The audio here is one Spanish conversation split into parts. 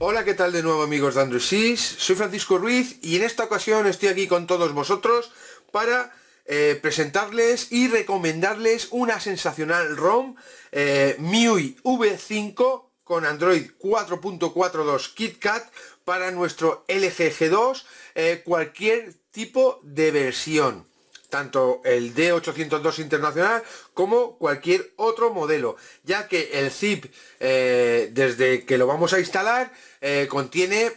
Hola, ¿qué tal de nuevo amigos de Android Soy Francisco Ruiz y en esta ocasión estoy aquí con todos vosotros para eh, presentarles y recomendarles una sensacional ROM eh, MIUI V5 con Android 4.42 KitKat para nuestro LG G2 eh, cualquier tipo de versión tanto el D802 internacional como cualquier otro modelo, ya que el zip eh, desde que lo vamos a instalar eh, contiene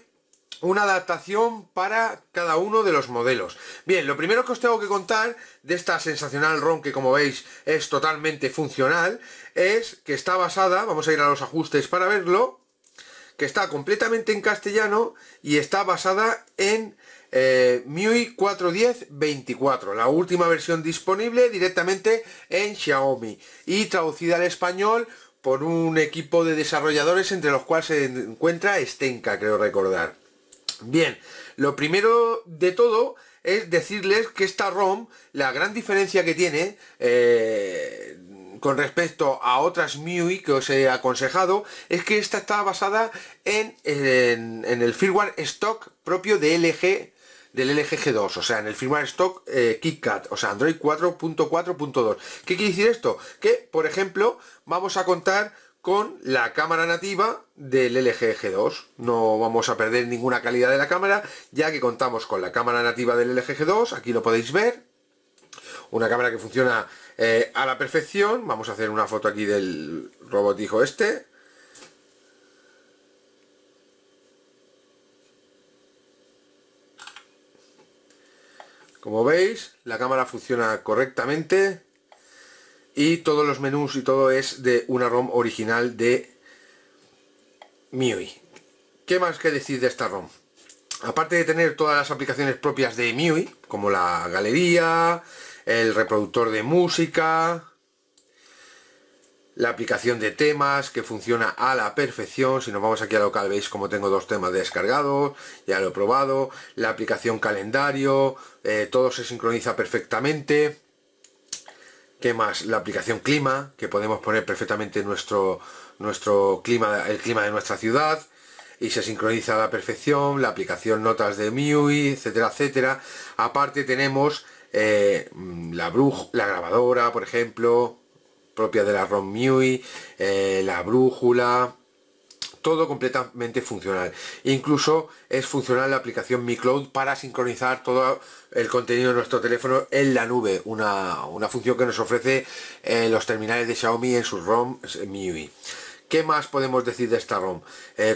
una adaptación para cada uno de los modelos. Bien, lo primero que os tengo que contar de esta sensacional ROM que como veis es totalmente funcional, es que está basada, vamos a ir a los ajustes para verlo, que está completamente en castellano y está basada en eh, MIUI 4.10.24 la última versión disponible directamente en Xiaomi y traducida al español por un equipo de desarrolladores entre los cuales se encuentra Stenka, creo recordar. Bien, lo primero de todo es decirles que esta ROM, la gran diferencia que tiene eh, con respecto a otras MIUI que os he aconsejado, es que esta está basada en el firmware stock propio de LG del LGG2, o sea, en el firmware stock eh, KitKat, o sea, Android 4.4.2. ¿Qué quiere decir esto? Que, por ejemplo, vamos a contar con la cámara nativa del LG 2 No vamos a perder ninguna calidad de la cámara, ya que contamos con la cámara nativa del LG 2 aquí lo podéis ver. Una cámara que funciona eh, a la perfección. Vamos a hacer una foto aquí del robotijo este. Como veis, la cámara funciona correctamente y todos los menús y todo es de una ROM original de MIUI. ¿Qué más que decir de esta ROM? Aparte de tener todas las aplicaciones propias de MIUI, como la galería, el reproductor de música, la aplicación de temas que funciona a la perfección si nos vamos aquí a local veis como tengo dos temas descargados ya lo he probado la aplicación calendario eh, todo se sincroniza perfectamente ¿Qué más? La aplicación clima, que podemos poner perfectamente nuestro, nuestro clima, el clima de nuestra ciudad, y se sincroniza a la perfección, la aplicación notas de MIUI, etcétera, etcétera. Aparte tenemos eh, mm, la, la grabadora, por ejemplo, propia de la ROM MIUI, eh, la brújula, todo completamente funcional. Incluso es funcional la aplicación Mi Cloud para sincronizar todo el contenido de nuestro teléfono en la nube, una, función que nos ofrece eh, los terminales de Xiaomi en sus ROM eh, MIUI. ¿Qué más podemos decir de esta ROM?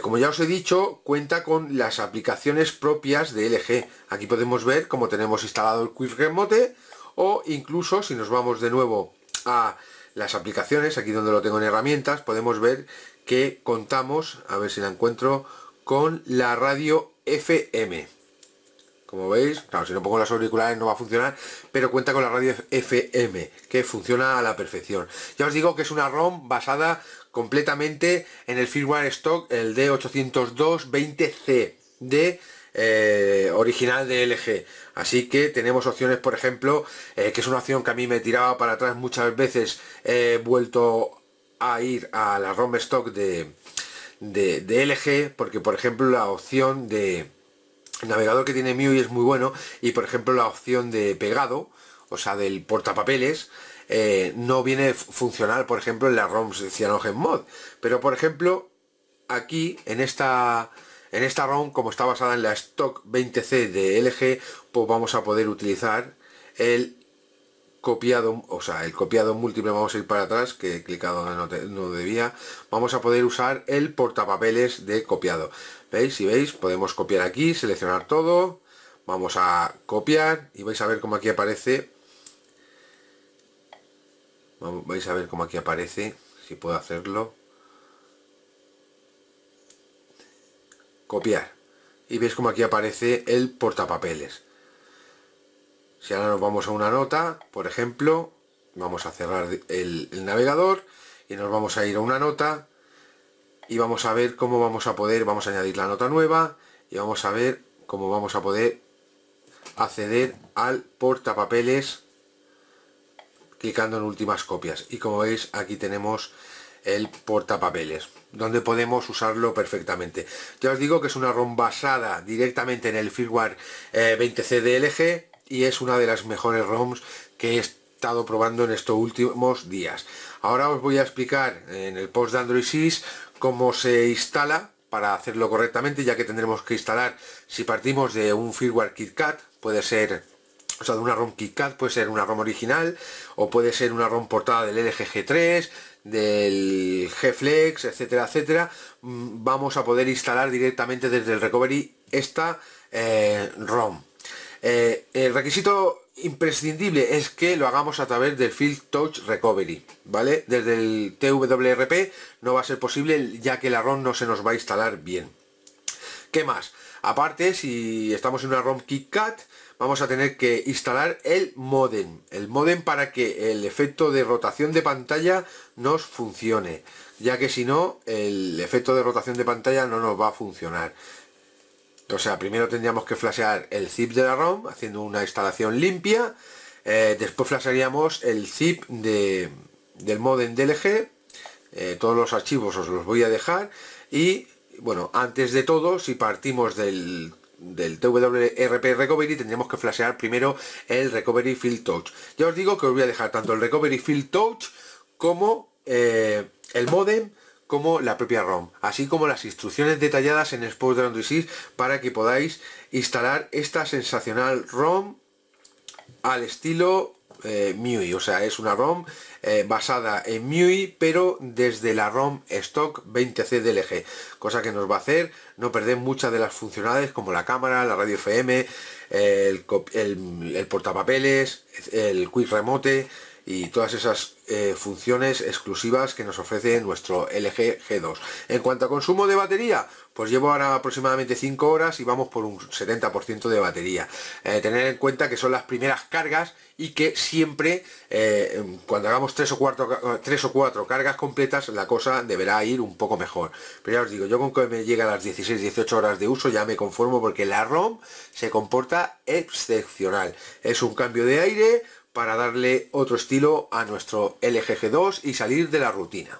como ya os he dicho, cuenta con las aplicaciones propias de LG. Aquí podemos ver cómo tenemos instalado el Quick Remote o incluso si nos vamos de nuevo a las aplicaciones, aquí donde lo tengo en herramientas, podemos ver que contamos, a ver si la encuentro, con la radio FM. Como veis, claro, si no pongo las auriculares no va a funcionar, pero cuenta con la radio FM, que funciona a la perfección. Ya os digo que es una ROM basada completamente en el firmware stock, el D802-20C de eh, original de LG. Así que tenemos opciones, por ejemplo, eh, que es una opción que a mí me tiraba para atrás muchas veces, he vuelto a ir a la ROM stock de, de, LG, porque por ejemplo la opción de navegador que tiene MIUI es muy bueno, y por ejemplo la opción de pegado, o sea, del portapapeles, eh, no viene funcional, por ejemplo, en la ROMs de CyanogenMod. Mod. Pero, por ejemplo, aquí, en esta en esta ROM, como está basada en la Stock 20C de LG, pues vamos a poder utilizar el copiado, o sea, el copiado múltiple, vamos a ir para atrás, que he clicado donde no, no, debía, vamos a poder usar el portapapeles de copiado. ¿Veis? Si veis, podemos copiar aquí, seleccionar todo, vamos a copiar y vais a ver cómo aquí aparece, vais a ver cómo aquí aparece, si puedo hacerlo, copiar y ves como aquí aparece el portapapeles si ahora nos vamos a una nota por ejemplo vamos a cerrar el, el, navegador y nos vamos a ir a una nota y vamos a ver cómo vamos a poder vamos a añadir la nota nueva y vamos a ver cómo vamos a poder acceder al portapapeles clicando en últimas copias y como veis aquí tenemos el portapapeles donde podemos usarlo perfectamente ya os digo que es una ROM basada directamente en el firmware 20 eh, cdlg y es una de las mejores ROMs que he estado probando en estos últimos días ahora os voy a explicar en el post de Android 6 cómo se instala para hacerlo correctamente ya que tendremos que instalar si partimos de un firmware KitKat puede ser o sea, de una ROM KitKat puede ser una ROM original o puede ser una ROM portada del LGG3, del G-Flex, etcétera, etcétera. Mm, vamos a poder instalar directamente desde el Recovery esta eh, ROM. Eh, el requisito imprescindible es que lo hagamos a través del Field Touch Recovery, ¿vale? Desde el TWRP no va a ser posible ya que la ROM no se nos va a instalar bien. ¿Qué más? Aparte, si estamos en una ROM KitKat, vamos a tener que instalar el modem el modem para que el efecto de rotación de pantalla nos funcione ya que si no el efecto de rotación de pantalla no nos va a funcionar o sea primero tendríamos que flashear el zip de la ROM haciendo una instalación limpia eh, después flashearíamos el zip de, del modem DLG eh, todos los archivos os los voy a dejar y bueno antes de todo si partimos del del TWRP Recovery tendríamos que flashear primero el Recovery Field Touch. Ya os digo que os voy a dejar tanto el Recovery Field Touch como eh, el modem como la propia ROM, así como las instrucciones detalladas en Sports de Android 6 para que podáis instalar esta sensacional ROM al estilo eh, MIUI, o sea, es una ROM eh, basada en MIUI, pero desde la ROM stock 20C cosa que nos va a hacer no perder muchas de las funcionalidades como la cámara, la radio FM, el, el portapapeles, el quick remote, y todas esas eh, funciones exclusivas que nos ofrece nuestro LG G2. En cuanto a consumo de batería, pues llevo ahora aproximadamente 5 horas y vamos por un 70% de batería. Eh, tener en cuenta que son las primeras cargas y que siempre eh, cuando hagamos 3 o, 4, 3 o 4 cargas completas la cosa deberá ir un poco mejor. Pero ya os digo, yo con que me llega a las 16-18 horas de uso ya me conformo porque la ROM se comporta excepcional. Es un cambio de aire, para darle otro estilo a nuestro lgg 2 y salir de la rutina.